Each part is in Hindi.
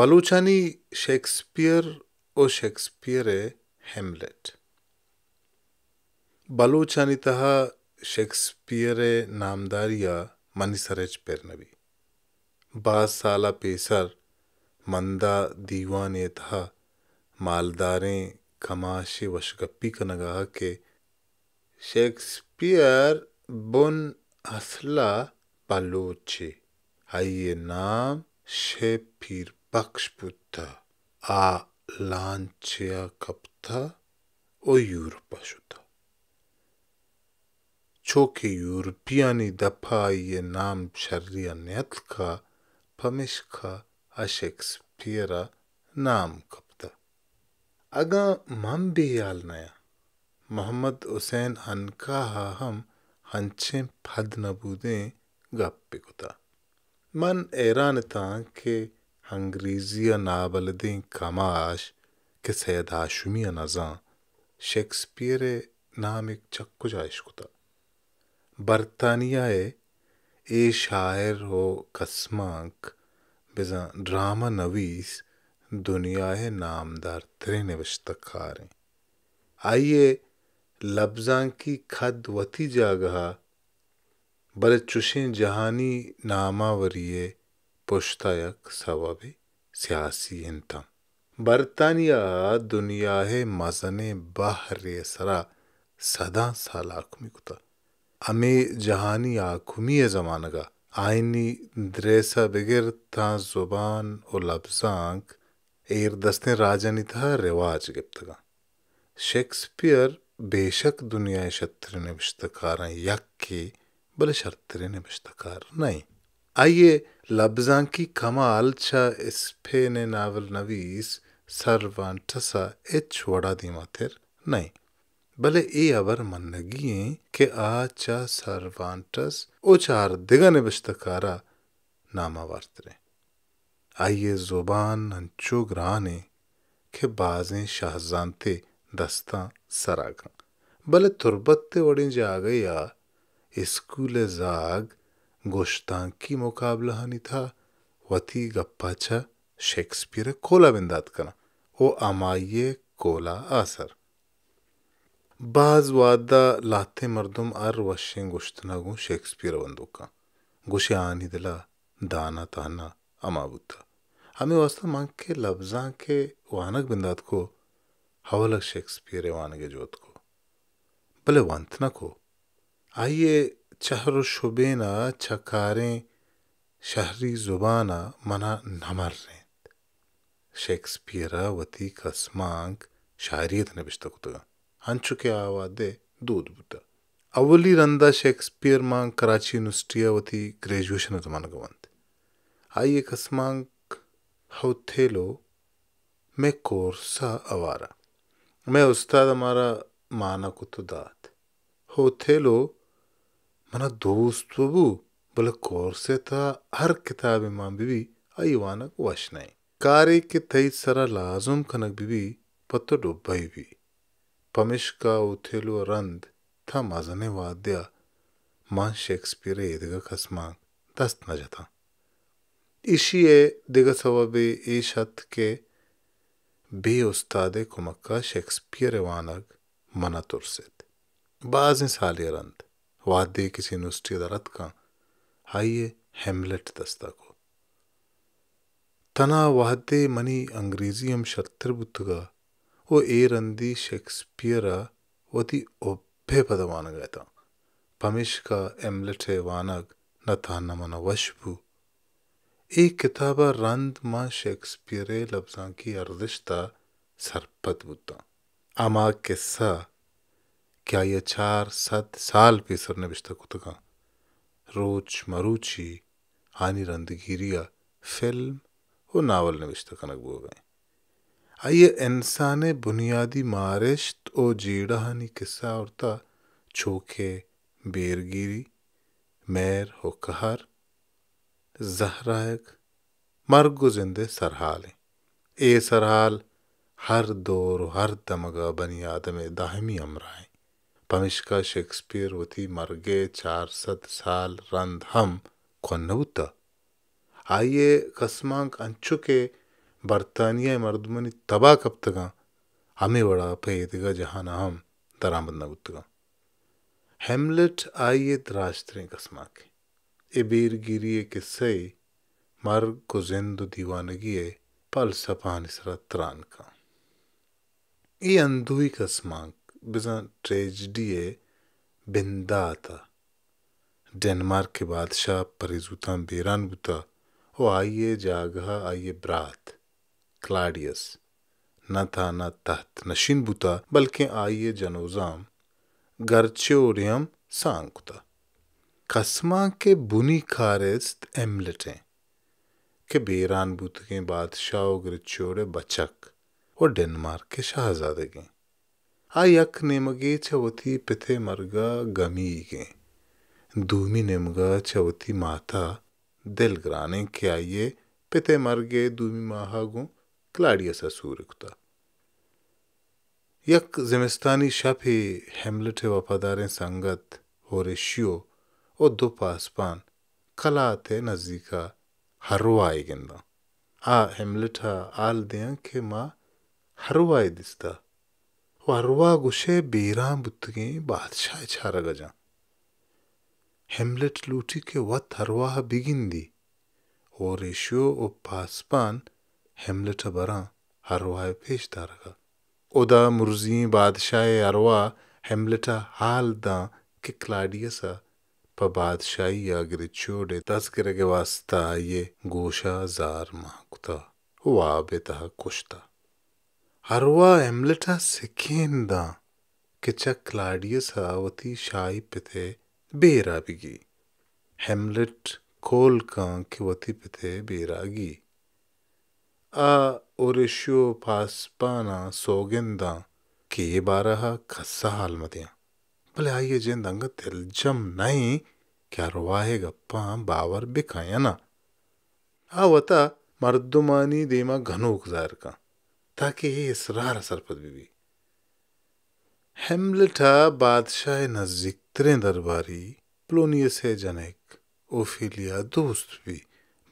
बलूचानी शेक्सपियर ओ शेक्सपियरे हेम्लेट बलूचानितः शेक्सपियरे नामदारिया मनीसरेज बास साला पेसर मंदा दीवाने था मालदारें कमाशे वशगप्पी नगाह के शेक्सपियर बुन असला बलूची आइए नाम शे पीर पक्ष पुत्त आ लांचिया कपथा ओ यूर पशुता छोके यूरोपियानी दफा ये नाम शर्रिया नेत का पमिश का अशेक्सपियरा नाम कपता अगा मम भी याल नया मोहम्मद हुसैन अनका हम हंचे फद नबूदे गप्पे कुता Man éran etan ki hangriziya nabildin kamaş ki sedaşumiya nazan Shakespeare namik çakkuca aşkuta. Bartaniyaye ए शायर हो कस्माक बिजा ड्रामा नवीस दुनिया है नामदार त्रे नवश्तकार आइए लफ्जां की खद वती जागहा चुशें जहानी नामावरिये पुश्तायक सवाबे सियासी तम बरतानिया है मजने बहरे सरा सदा सालाकुमी कुता अमे जहानी आखुमी है जमानगा आइनी द्रेसा बगैर था जुबान और लफ्जांक एर दस्ते राजनी था रिवाज गिप्तगा शेक्सपियर बेशक दुनिया शत्र ने विश्तकारा यक की बलशर्तरे ने बिश्तकार नहीं आइए लब्जां की कमाल छा इस्फे ने नावल नवीस सर्वान ठसा ए छोड़ा दी माथिर नहीं भले ए अबर मन्नगी के आ चा सर्वान ठस ओ चार दिगन बिश्तकारा नामा वर्तरे आइए जुबान अंचो ग्राने के बाजें शाहजानते दस्ता सरागा भले तुरबत ते वड़ी जा गई आ ඉස්කුලෙ ޒާގ ގޮށްތަންކި މުކާބްލަހަނިތާ ވަތީ ގައްޕާއްޗަ ޝެކްސްޕިއަރެއް ކޯލާވެންދާތުކަނަ އޮ އަމާއްޔޭ ކޯލާ އާސަރު ބާޒ ވާދަ ލާތެ މަރުދުމ އަރް ވަށެއް ގޮށްތުނަގުން ޝެކްސްޕިއަރ ވަންދުކަން ގޮށި އާނިދެލާ ދާނާ ތާނާ އަމާބުއްތަ ހަމި ވާސްތަ މަންކެ ލަބްޒާންކެ ވާނަކް ބިންދާތުކޮ ހަވަލަށް ޝެކްސްޕިއަރެއް ވާނެގެ ޖޯތުކޮ ބަލެ ވަންތުނަކޮ आइए चहर शुबेना छकारें शहरी जुबाना मना नमर्रेंत शेक्सपियर वती ಕಸ್ಮಾಂಕ್ ಶಾರಿಯತ ನಬಿಸ್ತ ಕುತಗ के आवादे ದೂದ್ ಬುತ ಅವಲಿ ರಂದ ಶೇಕ್ಸ್ಪಿಯರ್ ಮಾಂಗ್ कराची यूनिवर्सिटी वती ग्रेजुएशन तमानगवंत तो आइए ಕಸ್ಮಾಂಕ್ लो मैं कोर्सा अवारा मैं उस्ताद हमारा माना कुतदात लो Mana dostu bu. Bila korseta her kitab imam bibi ayvanak vaşnay. Kari ki tayit sara lazım kanak bibi patto dobbay bi. Pamishka uthelo rand tha mazane vadya मान शेक्सपियरे एदगा खसमांग दस्त न जता इशिए दिग सवाबे ए शत के बे उस्तादे कुमक्का शेक्सपियर वानग मना तुरसित बाज सालियर अंत वादे किसी नुस्खे दा का हाइये हेमलेट दस्ता को तना वादे मनी अंग्रेजीयम शत्रबुतगा वो ए रंदी शेक्सपियरा वती ओभे पदवान गया पमिश का एमलेट है वानग न था न मन वशबू ए किताबा रंद म शेक्सपियरे लफ्जा की अर्दिश था सरपत बुता अमा किस्सा क्या चार सत साल ने बिश्तक बिश्तकुतगा रोच मरुची हानि रंदगीरिया फिल्म और नावल ने बो गए आइए इंसाने बुनियादी मारिश्त और जीड़ा हानि किस्सा और छोखे बेरगिरी मैर हो कहर जहरायक मर्ग जिंदे सरहाल ए सरहाल हर दौर हर दमगा बनियाद में दाहमी अमराएं pamiszka चार सत साल रंध हम konnavuta. आइए कस्मांक के बर्तानिया मर्दमनी तबा तक हमें बड़ा जहां ना हम दरामद नगुतग हेमलेट आइए कस्मा के ए बीर गिरिए किस्से मर को जिंद दीवानगी पल सपान सरा त्रान का ये अंधुई कस्मांक बिजा ट्रेजडीए बिंदा आता डेनमार्क के बादशाह परिजुता बेरान बुता ओ आइए जागहा आइए ब्रात क्लाडियस न था न तहत नशीन बुता बल्कि आइए जनोजाम गर्च्योरियम सांकुता कस्मा के बुनी खारेस्त एमलेटें के बेरान बुत के बादशाह और बचक और डेनमार्क के शाहजादे के आ यक नेमगे चवती पिथे मर्ग गमी गे दूमी नेमग चवती माता दिल ग्राने के आइये पिथे मर गे दूमी माहागो क्लाडिया सा सूरकता यक जिमिस्तानी ही हेमलटे वफादारे संगत हो रे ओ दो पासपान कला थे नजीका हरवाए गिंदा आ हेमलटा आल दें के माँ हरवाए दिस्ता वरवा गुशे बीरा ವಾರ್ವಾಗುಷೆ बादशाह ಬಾದಶಾಹ गजा हेमलेट लूटी के वत हरवाह बिगिंदी और रेशियो ओ पासपान हेमलेट बरा हरवाह पेश दारगा उदा मुर्जी बादशाह अरवा हेमलेट हाल दा के क्लाडियसा प बादशाही आगरे छोड़े गिर के वास्ता ये गोशा जार माकुता वाबे तहा कुश्ता हरवा एमलेटा सिखेंदा किचक क्लाडियस आवती शाई पिते बेराबिगी हेमलेट खोल का कि वती पिते बेरागी आ ओरिशो पास पाना सोगेंदा के बारह खसा हाल मतिया भले आइए जे दंग तिल जम नहीं क्या रोवाहे गप्पा बावर बिखाया ना आवता मर्दुमानी देमा घनोक जार का ताकि ısrar sarpad हेमलेटा बादशाह badşah तरें दरबारी प्लोनियस है जनक, ओफिलिया दोस्त भी,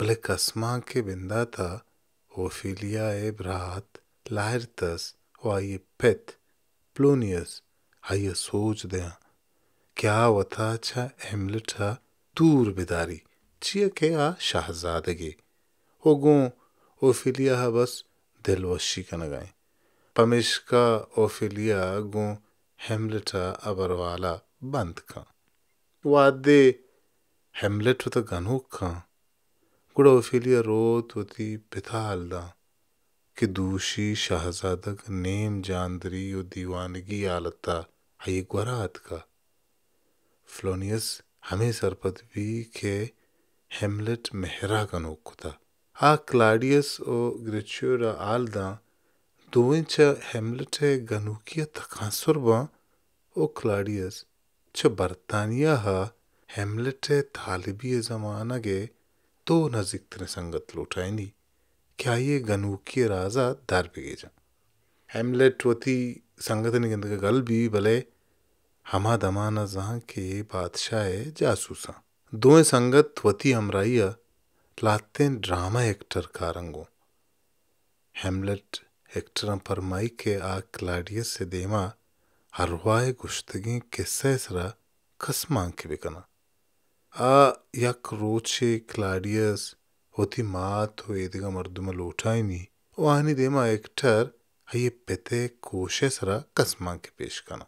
भले कस्मा के बिंदा था, ओफिलिया ए ब्रात, लायर तस, वाये पेथ, प्लोनियस, हाये सोच दया, क्या था अच्छा हेमलेट हा दूर बेदारी, चिया के आ शाहजादगे, ओगों ओफिलिया हा बस दिलवशी का नगाएं पमिशका ओफिलिया गो हेमलेटा अबरवाला बंद का वादे हेमलेट तो गनू का गुड़ ओफिलिया रोत होती पिता हल्दा कि दूषी शाहजादक नेम जानदरी यो दीवानगी आलता हई गुरात का फ्लोनियस हमें सरपत भी के हेमलेट मेहरा का नोक था Ha Claudius o Gracchura alda, doença Hamlete ganukia tacansurba o Claudius, ce Bartania ha Hamlete talibi zamana ge दो नज़ीक तेरे संगत लौटायनी क्या ये गनूकीय राजा दार पे गेजा हेमलेट वती संगत ने गंद गल भी भले हमा दमाना जहाँ के बादशाह जासूसा दोए संगत वती हमराइया लाते ड्रामा एक्टर कारंगो हेमलेट पर परमाई के आ क्लाडियस से देमा हरवाए गुश्तगी के सैसरा मांग के बिकना आ यक रोचे क्लाडियस होती मात हो एदिगा मर्दुमा लोटाई नहीं वो आनी देमा एक्टर हये पेते कोशे सरा मांग के पेश करना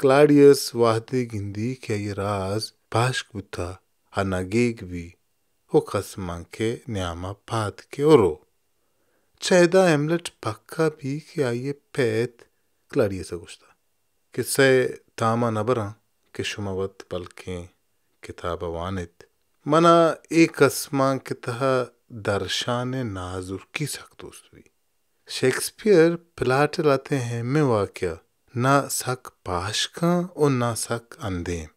क्लाडियस वाहते गिंदी के ये राज पाश्क बुता अनागेग भी ukasmanke nyamapatke oro. Çayda emlet pakka bi ki aye pet klariyese gusta. Kisse tama nabara ke şumavat balke kitaba vanit. Mana ek asman ke taha दर्शाने नाजुकी सख्त उस्तवी शेक्सपियर पिलाट लाते हैं में वाक्य ना सक पाश का और ना सक अंधेम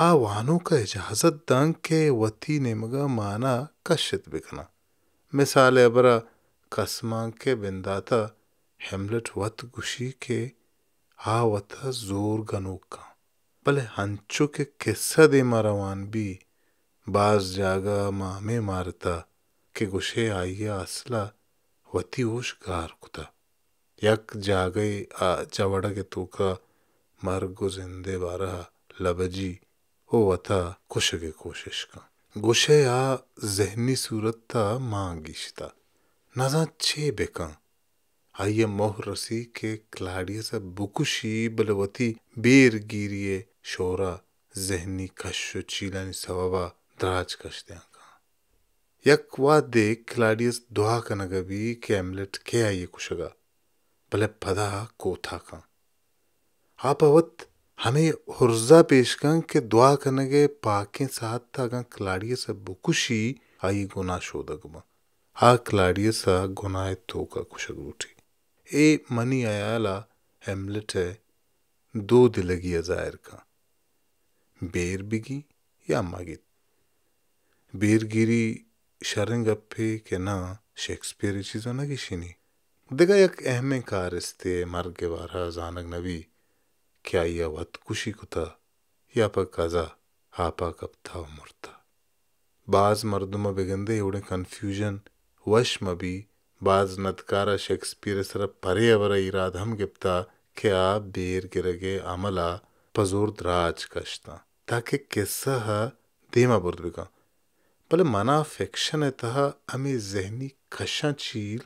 आवानों का इजाज़त दांग के वती नेमगा माना कश्यत बिकना मिसाल अबरा कसमांग के बिंदाता हेमलेट वत गुशी के आवत जोर गनूक का भले हंचो के किस्सा दे मारावान भी बाज जागा मामे मारता के गुशे आइया असला वती ओश गार कुता यक जागे आ जवड़ के तूका मर्गो जिंदे बारह लबजी वता कुशगे कोशिश का गुशे आ जहनी सूरत था मां गिश्ता नजा छे बेका आइए मोह रसी के क्लाड़िया से बुकुशी बलवती बेर गिरिये शोरा जहनी कश्यो नि सवाबा दराज कश दिया यक वा देख क्लाडियस दुआ का नगबी के एमलेट के आइए कुशगा भले पदा कोथा का आप अवत हमें हुर्जा पेशकंग के दुआ के पाके साथ था खिलाड़िय सा बुकुशी आई गुना शोधगमा आ खिलाड़िय सा गुनाए का कुशक उठी ए मनी आयाला हेमलेट है दो दिलगी अजायर का बेर बिगी या मागित बेरगिरी शरंग गप्पे के ना शेक्सपियर चीजों ना किसी नहीं देखा एक अहम कार रिश्ते मर्ग के बारह जानक नबी 키아이아왓 쿠시쿠타 यापा काजा हापा कप था मुर्ता बाज मर्दुमा बेगंदे एवढे कन्फ्युजन वश मबी बाज नदकारा शेक्सपियर सर पर्यावर इराधम गिप्ता क्या बेर गिरगे अमला पजोर द्राज कश्ता ताकि किस्सा हा देमा बुर्द बिका भले मना है तह अमी जहनी खशा चील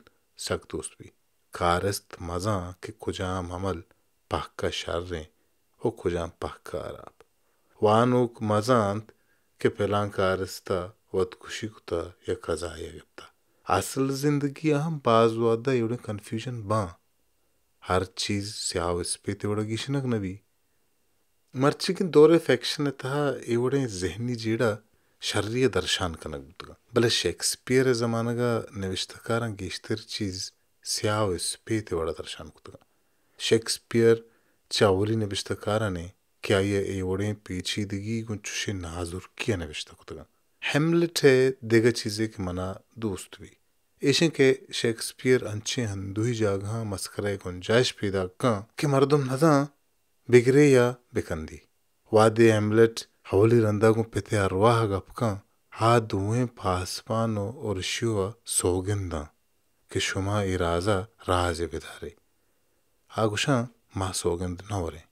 सकतोस भी कारस्त मजा के कुजाम अमल pakkasharrem, okujam pakkarap. Vanuk mazant kepelankarista vatkushikuta yakazayagipta. असल जिंदगी अहम बाजवादा एवडे कन्फ्यूजन बा हर चीज स्याव स्पित एवड़ा गिशनक नवी मर्ची के दौरे फैक्शन था एवड़े जहनी जीड़ा शर्रीय दर्शान कनक बुतगा भले शेक्सपियर जमाना का निविष्टकार गिश्तर चीज स्याव स्पित एवड़ा दर्शान कुतगा शेक्सपियर ने क्या ಚಾವೂರಿನ ಬಿಸ್ತಕಾರನೆ ಕ್ಯಾಯ ಏವಡೆ ಪೇಚೀದಗಿ ಗುಂಚುಶೆ ನಾಜುರ್ ಕಿಯನೆ ಬಿಸ್ತಕುತಗ हेमलेट है देगा चीज़े के मना दोस्त भी ऐसे के शेक्सपियर अंचे हंदुई जागह मस्करा गुंजाइश पैदा का कि मरदम नदा बिगरे या बिकंदी वादे हेमलेट हवली रंदा को पिते अरवाह गपका हाथ धुएं पासपानो और शिवा सौगंदा कि शुमा इराजा राजे बिधारे Άκουσα μα σόγεντ να ωρε.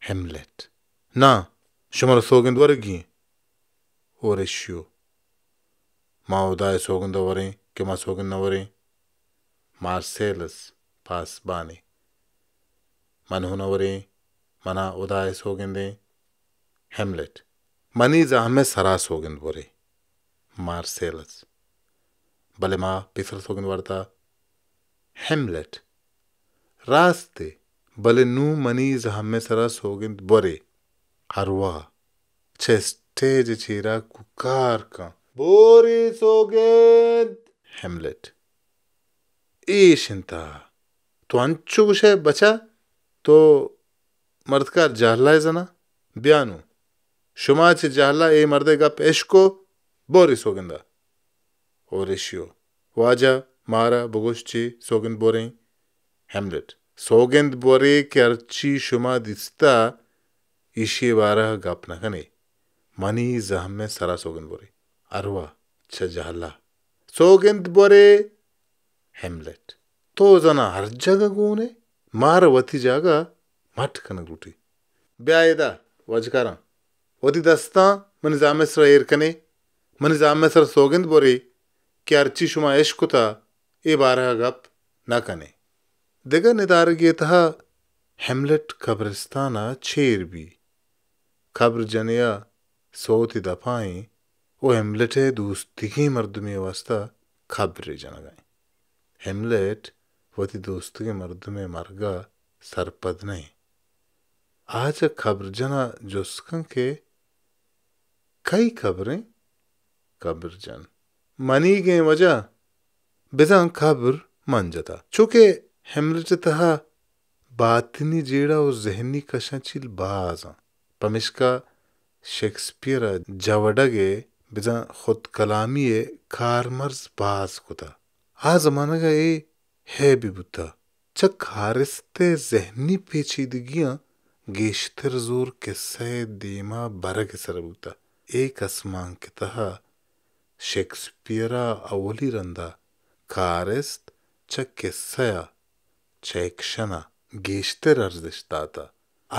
Χέμλετ. Να, σωμαρ σόγεντ βαρεγγί. Ωρε σιού. Μα οδάι σόγεντ ωρε και μα σόγεντ να ωρε. Μαρσέλες πας μπάνι. Μαν χωνα ωρε. Μανά οδάι σόγεντ. Χέμλετ. Μανί ζαχμε σαρά σόγεντ ωρε. Μαρσέλες. Μπαλεμά πίσρ σόγεντ βαρτά. Hamlet. रास्ते भले नू मनीज हमें सरा होगिन बोरे हरवा चेस्टेज चीरा कुकार का बोरी सोगे हेमलेट ए शिंता तो अंचु कुछ है बचा तो मर्द का जाहला है जना ब्यानु शुमा छे जहला ए मर्दे का पेश को बोरी सोगिंदा और रेशियो वाजा मारा बगोश्ची सोगिंद बोरे हेमलेट सोगेंद बोरे के अर्ची शुमा दिस्ता ईशे वारह गप न कने मनी जहम में सरा सोगेंद बोरे अरवा छ सोगेंद बोरे हेमलेट तो जना हर जगह गुने मार वती जागा मठ कन गुटी ब्यायदा वजकारा वती दस्ता मन जामेसर एर कने मन जामेसर सोगेंद बोरे के अर्ची शुमा यश कुता ए बारह गप न कने दगनिदारगेतः हेमलेट कब्रिस्ताना छेरबी खब्र जनया सोति दफाई ओ हेमलेटे दोस्तिगी मर्दमी खबर जन गए हेमलेट वती के मर्द में मरगा सरपद नहीं आज खबर जना जोस्क के कई खबरें खबर जन मनी गए वजह बिजा खबर मन जता चूंकि هملتتها باطنی جیړه او ذهنی کشنچیل باز پمشکا شیکسپیر جوړګه بزا خود کلامی کارمرز باز کوتا ها زمانہ گا اے ہے بھی بوتا چک خارستے ذهنی پیچیدگیاں گیشتر زور قصه دیما برگ سر بوتا ایک اسمان که تها شیکسپیرا اولی رنده کارست چه قصه क्षण गेष्टरर्दिष्टाता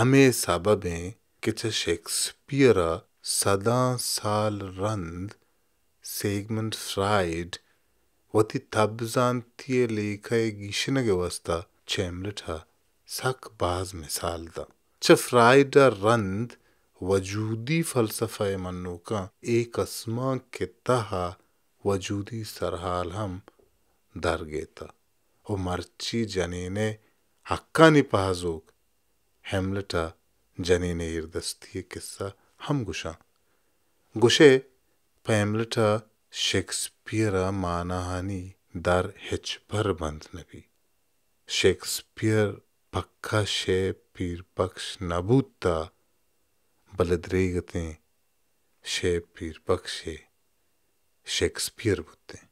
अमे सबबे किच शेक्सपियर सदा साल रंद सेगमेंट फ्राइड वती तब जानती लेख गिशन गवस्ता चेमरठा सक बाज मिसाल दा च फ्राइड रंद वजूदी फलसफा मनु का एक अस्मा के तहा वजूदी सरहाल हम दर गेता Homarchi Janine Hakkani Pahazog. Hamlet'a canine yırdıstı kıssa hamguşa. Guşe Hamlet'a शेक्सपियरा मानाहानी दर हिच पर बंद नबी शेक्सपियर पक्का शे पीर पक्ष नबूता बलद्रेगते शे पीर पक्षे शेक्सपियर बुते